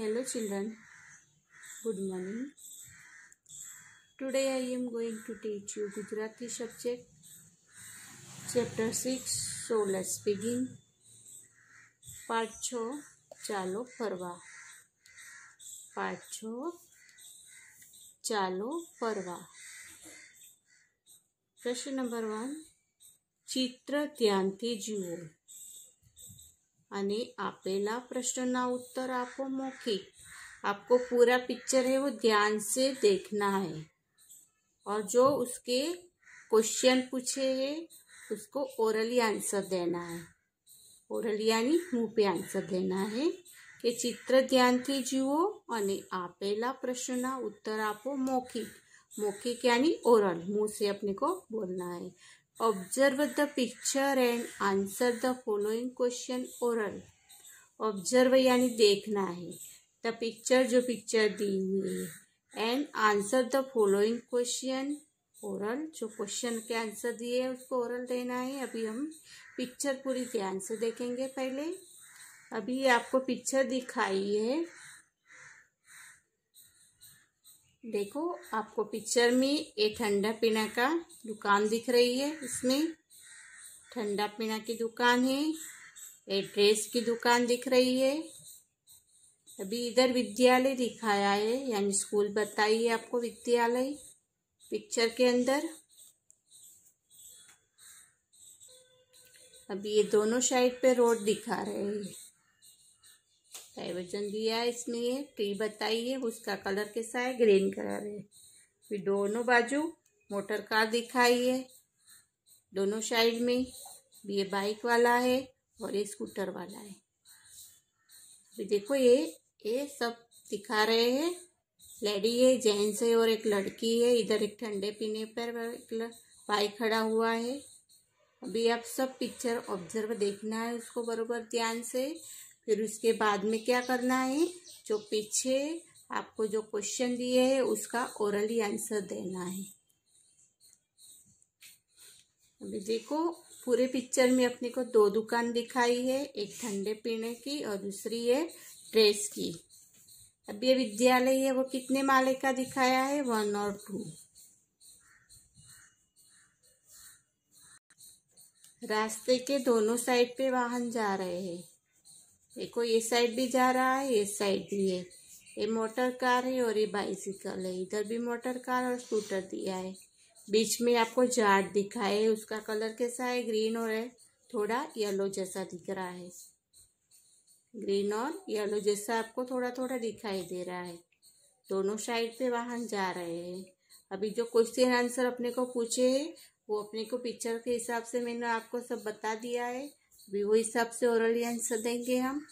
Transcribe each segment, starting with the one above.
Hello children good morning today I am going to teach you Gujarati subject chapter six so let's begin part छ चालो फरवा part छ चालो फरवा प्रश्न number one चित्र ध्यान थी जुओ અને આપેલા પ્રશ્નનો ઉત્તર આપો મોખિક આપકો પૂરા પિક્ચર હે વો ધ્યાન સે દેખના હે ઓર જો ઉસકે ક્વેશ્ચન પૂછે હે ઉસકો ઓરલી આન્સર દેના હે ઓરલી આની મોપે આન્સર દેના હે કે ચિત્ર ધ્યાન થી જુઓ અને આપેલા પ્રશ્નનો ઉત્તર આપો મોખિક મોખિક કેની ઓરલ મોસે આપણે કો બોલના હે Observe the picture and answer the following question oral. Observe यानी देखना है द पिक्चर जो पिक्चर दी हुई है and answer the following question oral जो क्वेश्चन के आंसर दिए है उसको ओरल देना है अभी हम पिक्चर पूरी ध्यान से देखेंगे पहले अभी आपको पिक्चर दिखाई है देखो आपको पिक्चर में ये ठंडा पीना का दुकान दिख रही है इसमें ठंडा पीना की दुकान है ये ड्रेस की दुकान दिख रही है अभी इधर विद्यालय दिखाया है यानी स्कूल बताई है आपको विद्यालय पिक्चर के अंदर अभी ये दोनों साइड पे रोड दिखा रहे हैं डाइवर्जन दिया है इसमें टी तो बताइए उसका कलर कैसा है ग्रीन कलर है फिर दोनों बाजू मोटर कार दिखाई है दोनों साइड में ये बाइक वाला है और ये स्कूटर वाला है अभी देखो ये ये सब दिखा रहे हैं लेडी है जेंट्स है और एक लड़की है इधर एक ठंडे पीने पर बाइक खड़ा हुआ है अभी आप सब पिक्चर ऑब्जर्व देखना है उसको बरोबर ध्यान से फिर उसके बाद में क्या करना है जो पीछे आपको जो क्वेश्चन दिए है उसका ओरली आंसर देना है अभी देखो पूरे पिक्चर में अपने को दो दुकान दिखाई है एक ठंडे पीने की और दूसरी है ड्रेस की अब ये विद्यालय है वो कितने माले का दिखाया है वन और टू रास्ते के दोनों साइड पे वाहन जा रहे हैं देखो ये साइड भी जा रहा है ये साइड भी है ये मोटर कार है और ये बाइसिकल है इधर भी मोटर कार और स्कूटर दिया है बीच में आपको झाड़ है उसका कलर कैसा है ग्रीन और है थोड़ा येलो जैसा दिख रहा है ग्रीन और येलो जैसा आपको थोड़ा थोड़ा दिखाई दे रहा है दोनों साइड पे वाहन जा रहे हैं अभी जो क्वेश्चन आंसर अपने को पूछे है वो अपने को पिक्चर के हिसाब से मैंने आपको सब बता दिया है भी वो हिसाब से ओरली आंसर देंगे हम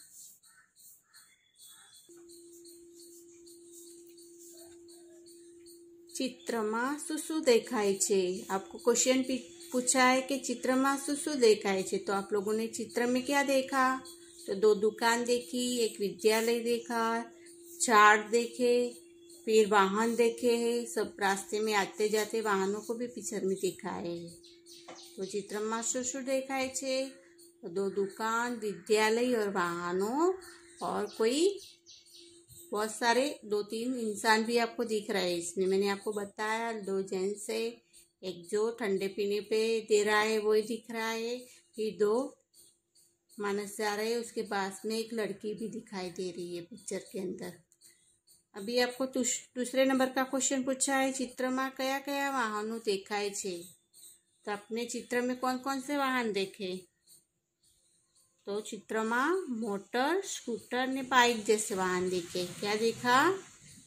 चित्र શું શું દેખાય છે पूछा है कि चित्र में शू शू तो आप लोगों ने चित्र में क्या देखा तो दो दुकान देखी एक विद्यालय देखा चार देखे फिर वाहन देखे है सब रास्ते में आते जाते वाहनों को भी पिक्चर में देखा है तो चित्र में शू शू दो दुकान विद्यालय और वाहनों और कोई बहुत सारे दो तीन इंसान भी आपको दिख रहे हैं इसमें मैंने आपको बताया दो जेंट्स है एक जो ठंडे पीने पे दे रहा है वही दिख रहा है फिर दो मानस जा रहे है उसके पास में एक लड़की भी दिखाई दे रही है पिक्चर के अंदर अभी आपको दूसरे नंबर का क्वेश्चन पूछा है चित्र में कया कया वाहनों देखा है तो आपने चित्र में कौन कौन से वाहन देखे તો ચિત્રમાં મોટર સ્કૂટર ને બાઇક જैसे વાહન દેખે ક્યાં દેખા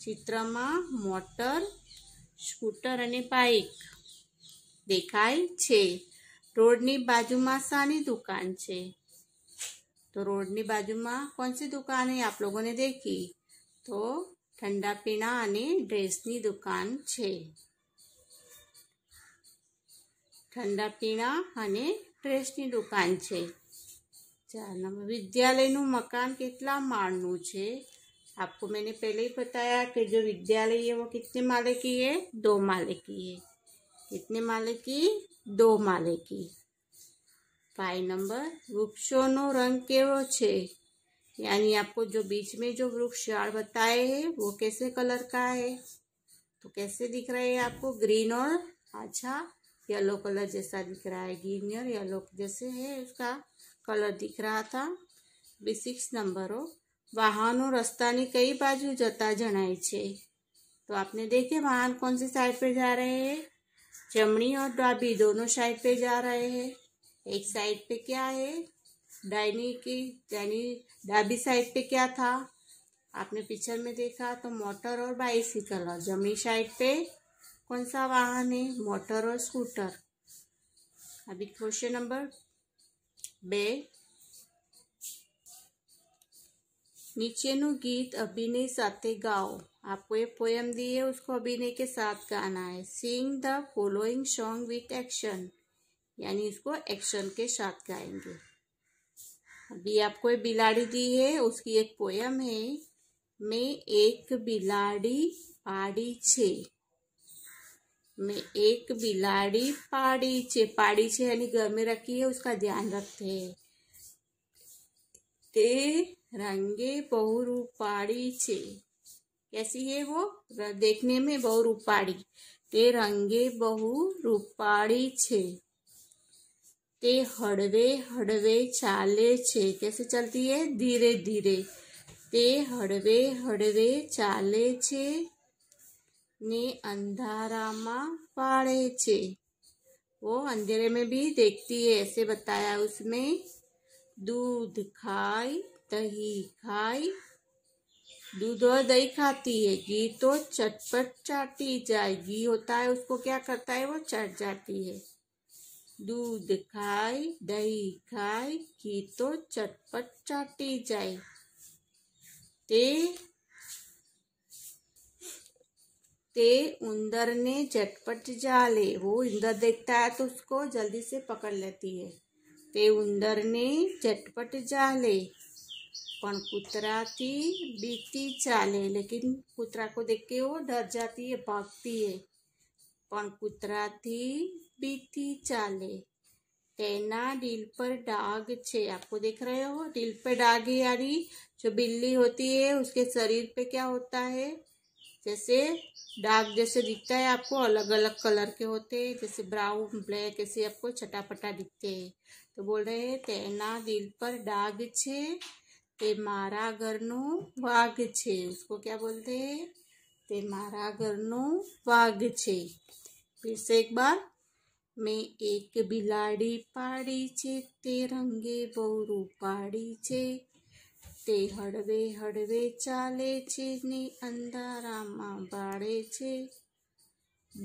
ચિત્રમાં મોટર સ્કૂટર અને બાઇક દેખાય છે રોડની બાજુમાં શાની દુકાન છે તો રોડની બાજુમાં કોણસી દુકાન હે આપ લોકોને દેખી તો ઠંડા પીણા અને ડ્રેસની દુકાન છે ઠંડા પીણા અને ડ્રેસની દુકાન છે चालना विद्यालय નું મકાન કેટલા માળ નું છે આપકો મેને પહેલે જ બતાયા કે જો વિદ્યાલય એવો કેટને માળકી હે 2 માળકી હે કેટને માળકી 2 માળકી પાઈ નંબર વૃક્ષો નો રંગ કેવો છે એની આપકો જો બીચ મે જો વૃક્ષ યાદ બતાયે વો કેસે કલર કા હે તો કેસે દિખ રહે હે આપકો ગ્રીન ઓર આછા યલો કલર જેસા દિખ રાય ગીયર યલો જેસે હે uska कलर दिख रहा था બી સિક્સ નંબરો વાહનો રસ્તાની કઈ બાજુ જતા જણાય છે तो आपने देखे वाहन कौन सी साइड पे जा रहे हैं जमनी और डाबी दोनों साइड पे जा रहे हैं एक साइड पे क्या है डाइनी की यानी डाबी साइड पे क्या था आपने पिक्चर में देखा तो मोटर और बाइसिकल और जमनी साइड पे कौन सा वाहन है मोटर और स्कूटर अभी क्वेश्चन नंबर 2 नीचे નું ગીત અભિને સાથે ગાઓ આપકો એ પોયમ દીએ ઉસકો અભિને કે સાથ ગાના હે sing the following Song with action યાની ઉસકો એક્શન કે સાથ ગાયેંગે અભી આપકો એ બિલાડી દીયે ઉસકી એક પોયમ હે મે એક બિલાડી આડી છે में एक बिलाड़ी पाड़ी चे पाड़ी छे यानी घर में रखी है उसका ध्यान रखते हैं ते रंगे बहुरूपाड़ी छे कैसी है वो देखने में बहुरूपाड़ी ते रंगे बहुरूपाड़ी રૂપાળી ते हड़वे हड़वे चाले ચાલે कैसे चलती है धीरे धीरे ते हड़वे हड़वे चाले ચાલે अंधारा अंधारामा पाड़े छे वो अंधेरे में भी देखती है ऐसे बताया उसमें दूध खाई दही खाई दूध और दही खाती है घी तो चटपट चाटी जाए घी होता है उसको क्या करता है वो चट जाती है दूध खाई दही खाई घी तो चटपट चाटी जाए ते ते उंदर ने झटपट जाले वो उंदर देखता है तो उसको जल्दी से पकड़ लेती है ते उंदर ने झटपट जाले थी बीती चाले लेकिन कुतरा को देख के वो डर जाती है भागती है पर कुतरा थी बीती चाले तेना डील पर डाग छे आपको देख रहे हो डील पर डाग यानी जो बिल्ली होती है उसके शरीर पे क्या होता है जैसे डार्क जैसे दिखता है आपको अलग अलग कलर के होते हैं जैसे ब्राउन ब्लैक ऐसे आपको छटापटा दिखते हैं तो बोल रहे हैं तेना दिल पर डाग छे मारा घर नो वाग छे उसको क्या बोलते हैं मारा घर नो वाग छे फिर से एक बार मैं एक बिलाड़ी पाड़ी छे ते रंगे बहु रूपाड़ी छे તે હળવે હળવે ચાલે છે ને અંધારામાં ભાળે છે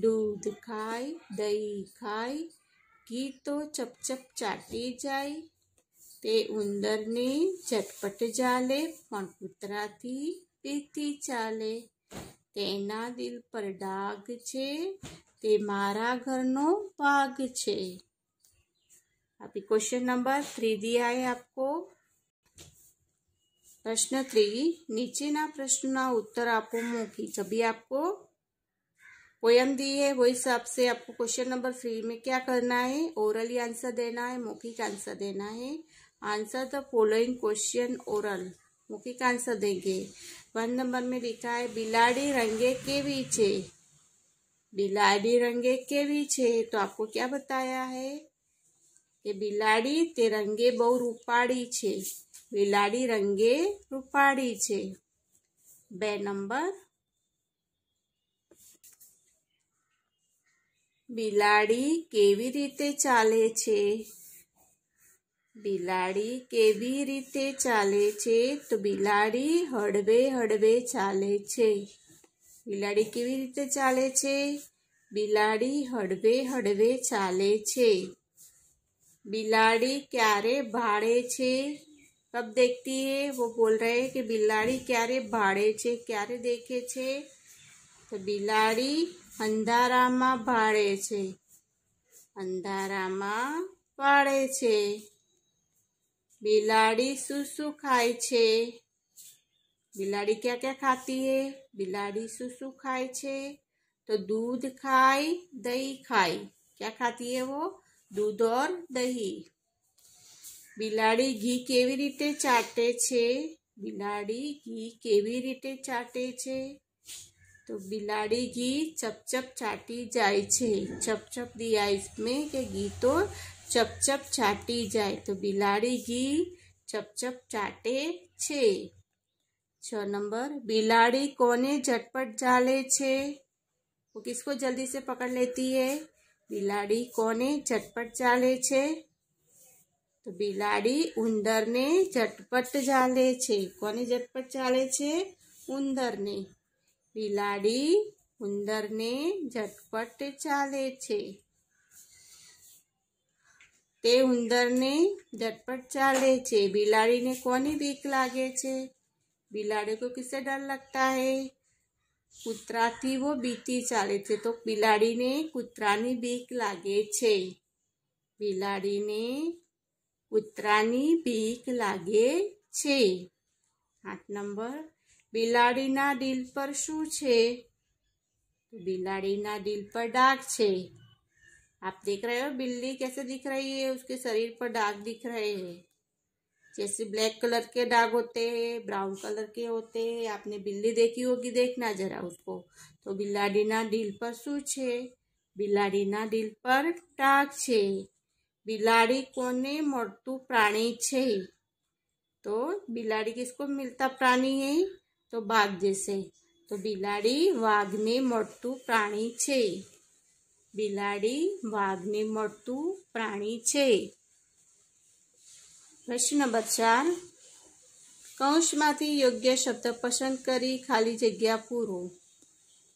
દૂધ ખાય દહીં ખાય ગીતો ચપચપ ચાટી જાય તે ઉંદરને ઝટપટ ચાલે પણ કૂતરાથી પીતી ચાલે તેના દિલ પર ડાઘ છે તે મારા ઘરનો ભાગ છે આપી ક્વેશ્ચન નંબર થ્રી दिया है प्रश्न नीचे ना प्रश्न ना उत्तर आपको मौखिक जब आपको पोयम दी है वो हिसाब से आपको क्वेश्चन नंबर थ्री में क्या करना है ओरली आंसर देना है मौखिक आंसर देना है answer the following question oral मौखिक आंसर देंगे वन नंबर में लिखा है बिलाड़ी रंगे केवी छे बिलाड़ी रंगे केवी छे तो आपको क्या बताया है कि बिलाड़ी तिरंगे बहु रूपाड़ी छे બિલાડી રંગે રૂપાળી છે બે નંબર બિલાડી કેવી રીતે ચાલે છે બિલાડી કેવી રીતે ચાલે છે તો બિલાડી હળવે હળવે ચાલે છે બિલાડી કેવી રીતે ચાલે છે બિલાડી હળવે હળવે ચાલે છે બિલાડી ક્યારે ભાડે છે कब देखती है वो बोल रहे हैं कि बिल्लाड़ी क्यारे भाड़े छे क्यारे देखे छे तो बिलाड़ी अंधारा में भाड़े छे अंधारा में भाड़े छे बिल्लाड़ी सुसु खाए छे बिल्लाड़ी क्या क्या खाती है बिल्लाड़ी सुसु खाए छे तो दूध खाए दही खाए क्या खाती है वो दूध और दही बिलाड़ी घी के चाटे छे बिलाड़ी घी के चाटे छे तो बिलाड़ी घी चप चप चाटी जाए छे चप चप दिया इसमें के घी तो चपचप चप चाटी जाए तो बिलाड़ी घी चपचप चप चाटे छे छ नंबर बिलाड़ी कोने झटपट जाले छे वो किसको जल्दी से पकड़ लेती है बिलाड़ी कोने झटपट जाले छे बिलाड़ी उंदर ने झटपट चाले को झटपट चाले उंदर ने बिलाड़ी उंदर ने झटपट चाले ते उंदर ने झटपट चाले बिलाड़ी ने कोनी बीक लगे बिलाड़ी को किसे डर लगता है कूतरा थी वो बीती चाले तो बिलाड़ी ने कूतरा बीक लगे बिलाड़ी ने कूतरा बीक लगे आठ नंबर बिलाड़ी બિલાડીના દિલ પર શું છે बिलाड़ी दिल पर तो डाक छे आप देख रहे हो बिल्ली कैसे दिख रही है उसके शरीर पर डाक दिख रहे हैं जैसे ब्लैक कलर के डाक होते हैं ब्राउन कलर के होते हैं आपने बिल्ली देखी होगी देखना जरा उसको तो बिलाड़ी ना दिल पर शू बिलाड़ी ना दिल पर ડાઘ છે बिलाड़ी को मरतू प्राणी छे तो बिलाड़ी किसको मिलता प्राणी है तो बाघ जैसे तो बिलाड़ी वाघ ने मरतू प्राणी छे बिलाड़ी वाघ ने मरतू प्राणी छे प्रश्न नंबर चार कंश में योग्य शब्द पसंद करी खाली जगह पूरो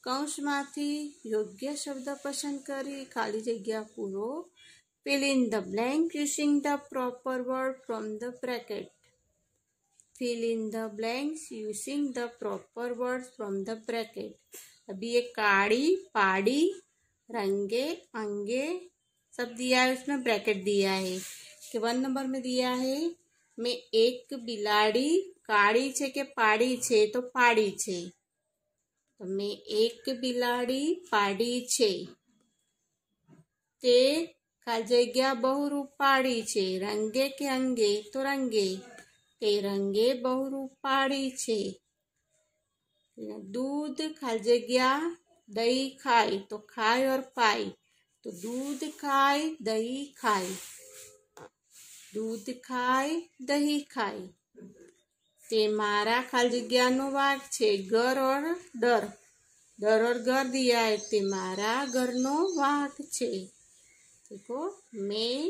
कंश में योग्य शब्द पसंद करी खाली जगह पूरो Fill in the blank using the proper word from the bracket. Fill in the blanks using the proper words from the bracket. अभी ये काड़ी पाड़ी रंगे अंगे सब दिया है उसमें ब्रैकेट दिया है कि वन नंबर में दिया है મેં એક બિલાડી કાળી છે કે પાડી છે તો પાડી છે તો મેં એક બિલાડી પાડી છે તે જગ્યા બહુરૂપાળી છે રંગે કે અંગે તો રંગે તે રંગે બહુરૂપાળી છે દૂધ ખાલી જગ્યા દહીં ખાય તો ખાય ઓર પાય તો દૂધ ખાય દહીં ખાય દૂધ ખાય દહીં ખાય તે મારા ખાલી જગ્યાનો વાઘ છે ઘર ઓર ડર ડર ઓર ઘર દિયા તે મારા ઘરનો વાઘ છે देखो मैं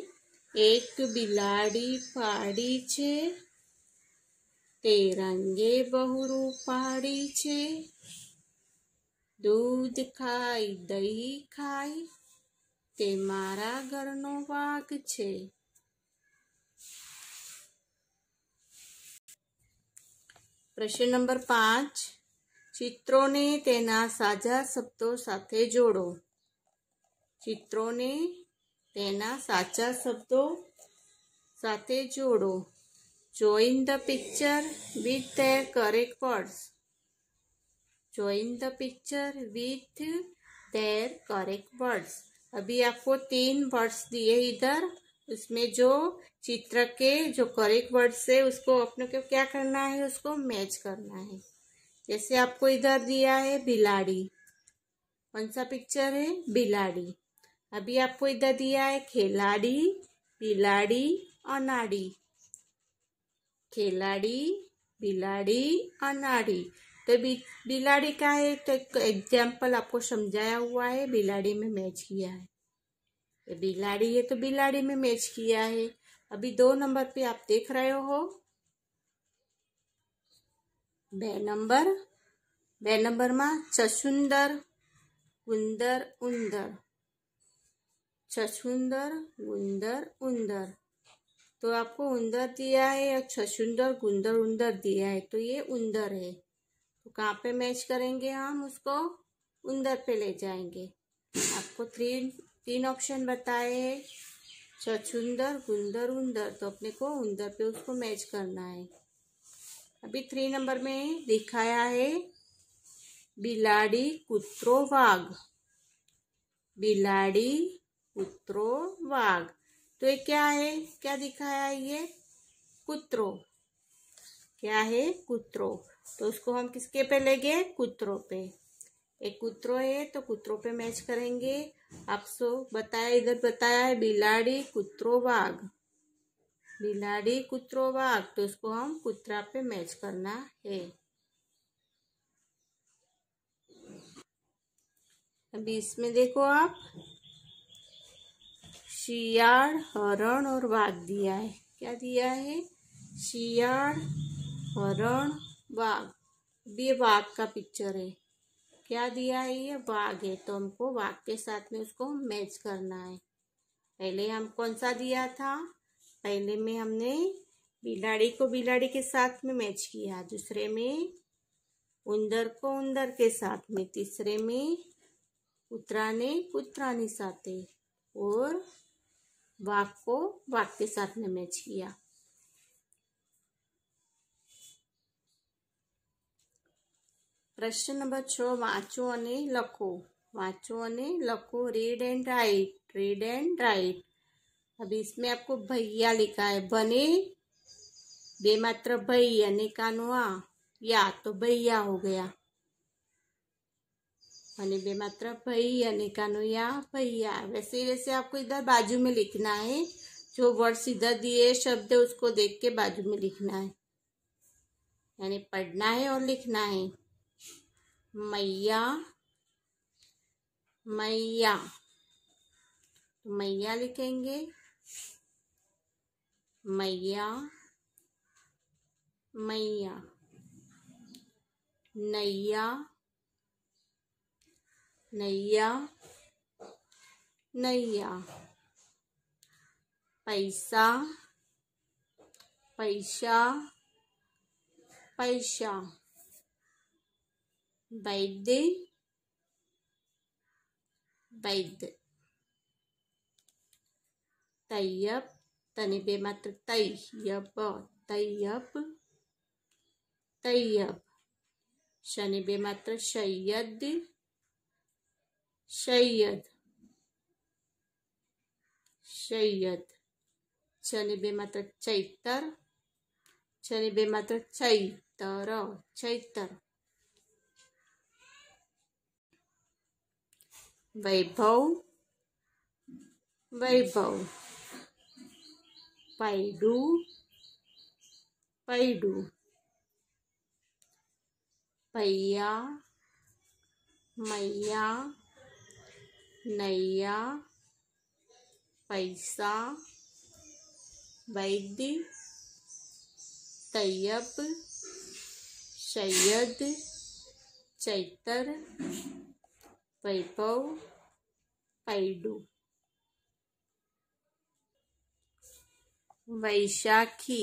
एक बिलाड़ी पाड़ी છે તે રંગે બહુરૂ પાડી છે દૂધ ખાય દહીં ખાય તે મારા ઘરનો વાઘ છે પ્રશ્ન નંબર પાંચ ચિત્રોને તેના સાજા શબ્દો સાથે જોડો ચિત્રોને तेना साचा शब्दों साथ जोड़ो join the picture with the correct words join the picture with their correct words अभी आपको तीन वर्ड्स दिए इधर उसमें जो चित्र के जो करेक्ट वर्ड्स है उसको अपने को क्या करना है उसको मैच करना है जैसे आपको इधर दिया है बिलाड़ी कौन सा पिक्चर है बिलाड़ी अभी आपको इधर दिया है खिलाड़ी बिलाड़ी अनाड़ी खिलाड़ी बिलाड़ी अनाड़ी तो बि, बिलाड़ी का है तो एक एग्जाम्पल आपको समझाया हुआ है बिलाड़ी में मैच किया है ये बिलाड़ी है तो बिलाड़ी में मैच किया है अभी दो नंबर पे आप देख रहे हो बे नंबर बे नंबर में ચસુંદર उंदर उंदर छछुंदर गुंदर उंदर तो आपको उंदर दिया है या छछुंदर गुंदर उंदर दिया है तो ये उंदर है तो कहाँ पे मैच करेंगे हम उसको उंदर पे ले जाएंगे आपको थ्री तीन ऑप्शन बताए हैं छछुंदर गुंदर उंदर तो अपने को उंदर पे उसको मैच करना है अभी थ्री नंबर में दिखाया है बिलाड़ी कुत्रो वाघ बिलाड़ी कुत्रो वाघ तो ये क्या है क्या दिखाया ये कुत्रो क्या है कुत्रो तो उसको हम किसके पे लेंगे कुत्रो पे एक कुत्रो है तो कुत्रो पे मैच करेंगे आप सो बताया इधर बताया है बिलाड़ी कुत्रो वाघ बिलाड़ी कुत्रो वाघ तो उसको हम कुत्रा पे मैच करना है अभी इसमें देखो आप शियाड़ हरण और बाघ दिया है क्या दिया है शियाड़ हरण बाघ ये बाघ का पिक्चर है क्या दिया है ये बाघ है तो हमको बाघ के साथ में उसको मैच करना है पहले हम कौन सा दिया था पहले में हमने बिलाड़ी को बिलाड़ी के साथ में मैच किया दूसरे में उंदर को उंदर के साथ में तीसरे में कुतरा ने कुतरा साथे और वाक को वाक के साथ में मैच किया प्रश्न नंबर छो वाचो अने लखो વાંચो अने लखो read and write read and write अब इसमें आपको भैया लिखा है बने बेमात्र भई अने कानुआ या तो भैया हो गया અને બે માત્ર ભઈ અને કાનોયા भैया वैसे वैसे आपको इधर बाजू में लिखना है जो वर्ड सीधा दिए शब्द है उसको देख के बाजू में लिखना है यानी पढ़ना है और लिखना है मैया मैया तो मैया लिखेंगे मैया मैया नैया नैया नैया पैसा पैसा पैसा वैद्य वैद्य तैयब तनि बे मात्र तैयब तैयब तैयब शनि बे मात्र शैयद सैयद सैयद बे मात्र चैतर छे मत चैतर चैतर वैभव वैभव पैडू पैडू पैया मैया नैया पैसा वैद्य तैयब सैयद चैतर वैभव पैडू वैशाखी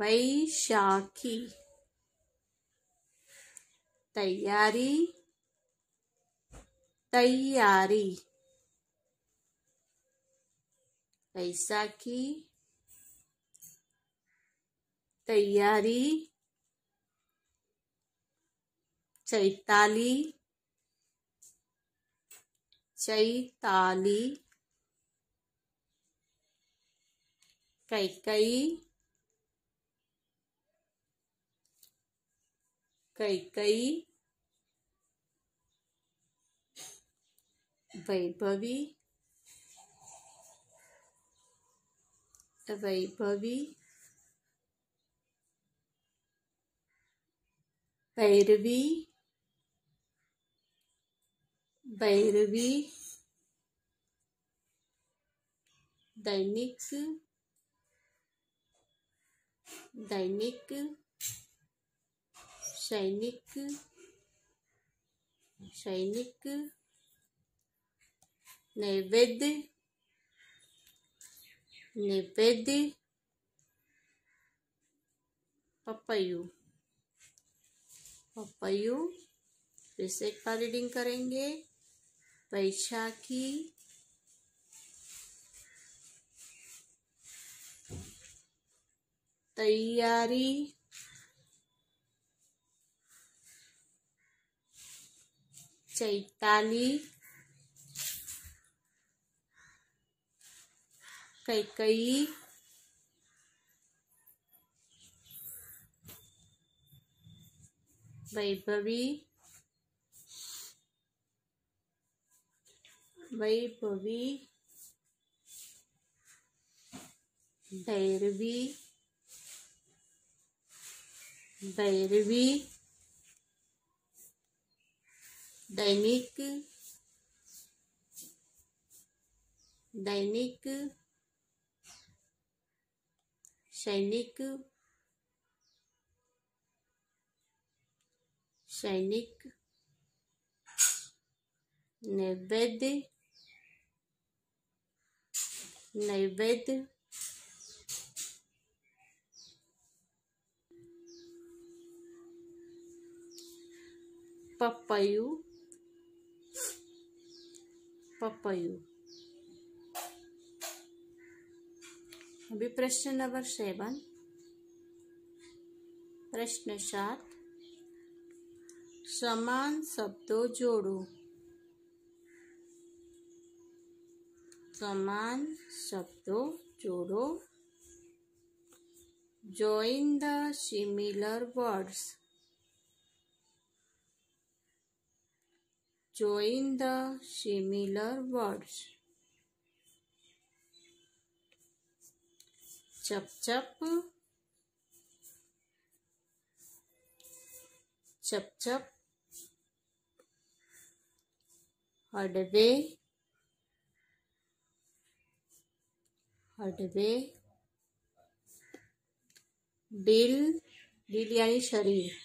वैशाखी तैयारी तैयारी पैसा की तैयारी चैताली चैताली कैकई कैकई वैभवी वैभवी भैरवी भैरवी दैनिक दैनिक सैनिक सैनिक नैवेद्य नैवेद्य पपयू पपयू फिर से एक बार रीडिंग करेंगे वैशाखी तैयारी चैताली कई कई वैभवी वैभवी भैरवी भैरवी दैनिक दैनिक सैनिक सैनिक नैवेद्य नैवेद्य पपयू पपयू अभी प्रश्न नंबर सेवन प्रश्न सात समान शब्दों जोड़ो समान शब्दों जोड़ो join the similar words join the similar words चप चप चप चप हडवे हडवे बिल बिल यानी शरीर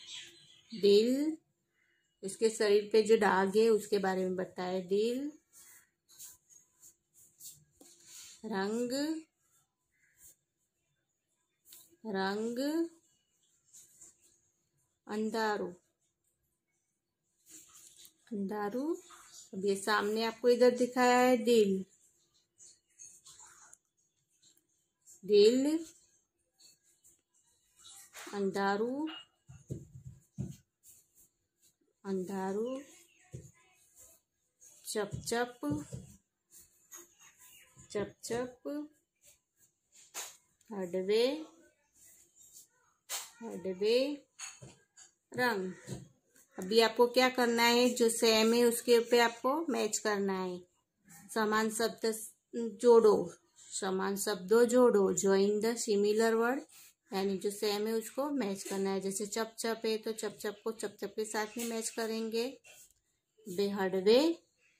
दिल इसके शरीर पे जो दाग है उसके बारे में बताए दिल रंग रंग अंधारू अंधारू अब ये सामने आपको इधर दिखाया है दिल दिल अंधारू अंधारू चप चप चप चप हडवे हडवे रंग अभी आपको क्या करना है जो सेम है उसके ऊपर आपको मैच करना है समान शब्द जोड़ो समान शब्दों जोड़ो ज्वाइन द सिमिलर वर्ड यानी जो सेम है उसको मैच करना है जैसे चप चप है तो चप चप को चप चप के साथ में मैच करेंगे बे हडवे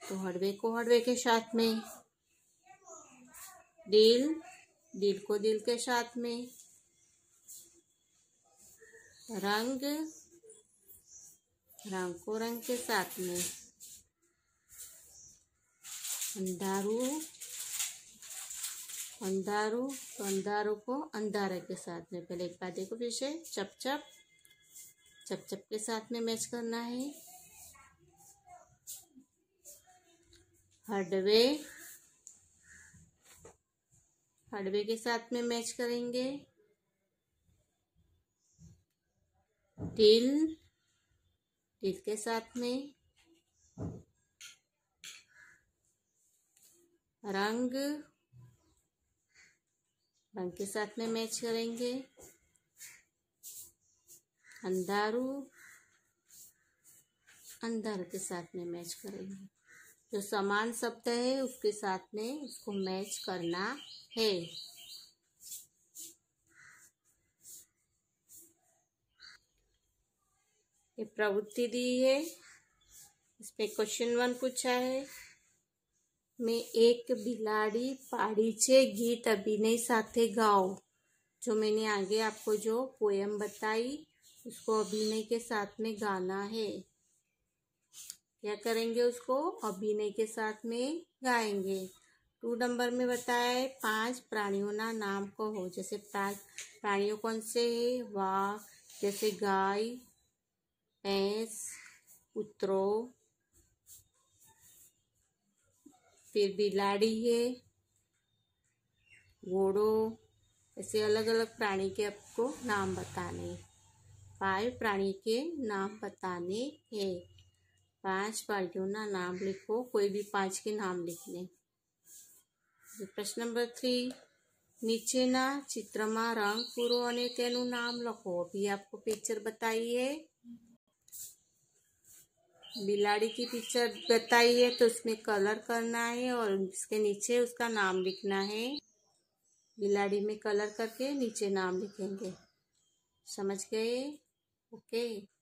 तो हडवे को हडवे के साथ में दिल दिल को दिल के साथ में रंग रंग को रंग के साथ में अंधारू अंधारू तो अंधारू को अंधारे के साथ में पहले एक पादे देखो पीछे चप चप चप चप के साथ में मैच करना है हडवे हडवे के साथ में मैच करेंगे टिल टिल के साथ में रंग रंग के साथ में मैच करेंगे अंधारू अंधार के साथ में मैच करेंगे जो समान शब्द है उसके साथ में उसको मैच करना है ये प्रवृत्ति दी है इस पर क्वेश्चन वन पूछा है मैं एक बिलाड़ी પાડી છે गीत अभिनय साथे गाओ जो मैंने आगे आपको जो पोयम बताई उसको अभिनय के साथ में गाना है क्या करेंगे उसको अभिनय के साथ में गाएंगे टू नंबर में बताया है पांच प्राणियों ना नाम कहो जैसे प्राणियों कौन से है वाह जैसे गाय एस उतरो फिर बिलाड़ी है घोड़ो ऐसे अलग अलग प्राणी के आपको नाम बताने फाइव प्राणी के नाम बताने हैं पांच पार्टियों ना नाम लिखो कोई भी पांच के नाम लिख लें नंबर थ्री नीचे ना चित्र રંગ रंग पूरा नाम लिखो अभी आपको पिक्चर बताई है बिलाड़ी की पिक्चर बताई है तो उसमें कलर करना है और उसके नीचे उसका नाम लिखना है बिलाड़ी में कलर करके नीचे नाम लिखेंगे समझ गए ओके